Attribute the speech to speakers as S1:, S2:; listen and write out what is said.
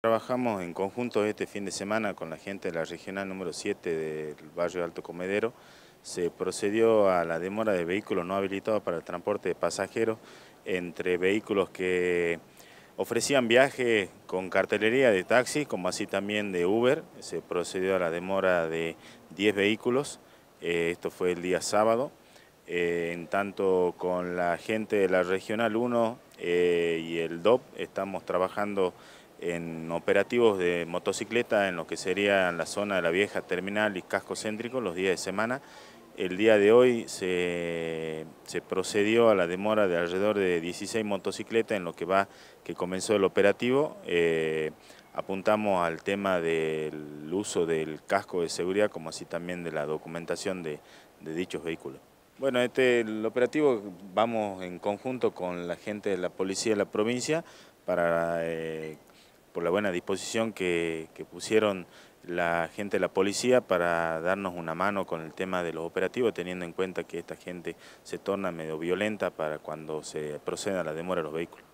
S1: Trabajamos en conjunto este fin de semana con la gente de la regional número 7 del barrio Alto Comedero. Se procedió a la demora de vehículos no habilitados para el transporte de pasajeros entre vehículos que ofrecían viaje con cartelería de taxi, como así también de Uber. Se procedió a la demora de 10 vehículos, eh, esto fue el día sábado. Eh, en tanto con la gente de la Regional 1 eh, y el DOP estamos trabajando en operativos de motocicleta en lo que sería la zona de la vieja terminal y casco céntrico los días de semana. El día de hoy se, procedió a la demora de alrededor de 16 motocicletas en lo que va, que comenzó el operativo. Eh, apuntamos al tema del uso del casco de seguridad como así también de la documentación de, dichos vehículos. Bueno, este, el operativo vamos en conjunto con la gente de la policía de la provincia para eh, por la buena disposición que, pusieron la gente de la policía para darnos una mano con el tema de los operativos, teniendo en cuenta que esta gente se torna medio violenta para cuando se proceda a la demora de los vehículos.